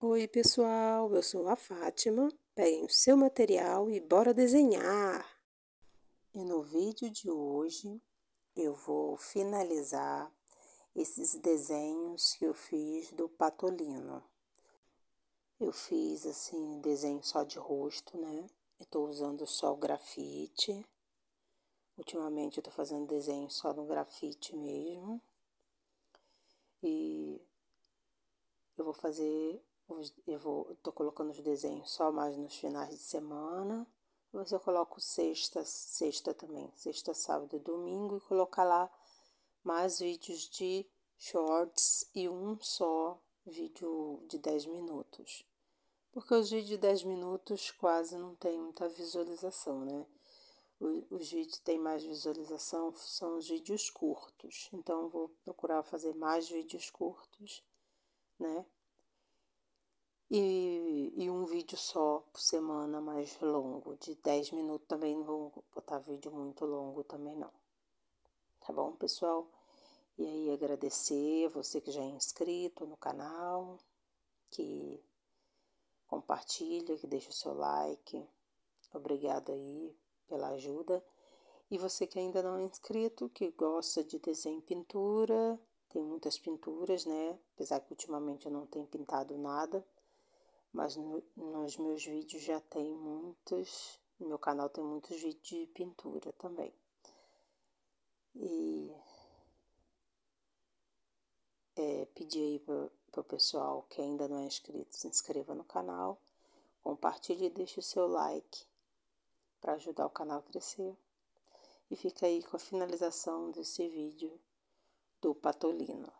Oi, pessoal, eu sou a Fátima. Peguem o seu material e bora desenhar! E no vídeo de hoje eu vou finalizar esses desenhos que eu fiz do patolino. Eu fiz assim, desenho só de rosto, né? Eu tô usando só o grafite. Ultimamente eu tô fazendo desenho só no grafite mesmo. E eu vou fazer eu vou, tô colocando os desenhos só mais nos finais de semana. você coloca o sexta, sexta também, sexta, sábado e domingo e colocar lá mais vídeos de shorts e um só vídeo de 10 minutos. Porque os vídeos de 10 minutos quase não tem muita visualização, né? Os vídeos que têm mais visualização são os vídeos curtos. Então, vou procurar fazer mais vídeos curtos, né? E, e, um vídeo só por semana mais longo, de 10 minutos também não vou botar vídeo muito longo também não. Tá bom, pessoal? E aí agradecer você que já é inscrito no canal, que compartilha, que deixa o seu like. Obrigado aí pela ajuda. E você que ainda não é inscrito, que gosta de desenho e pintura, tem muitas pinturas, né? Apesar que ultimamente eu não tenho pintado nada mas no, nos meus vídeos já tem muitos, no meu canal tem muitos vídeos de pintura também. E é, aí para o pessoal que ainda não é inscrito, se inscreva no canal, compartilhe e deixe o seu like para ajudar o canal a crescer. E fica aí com a finalização desse vídeo do Patolino.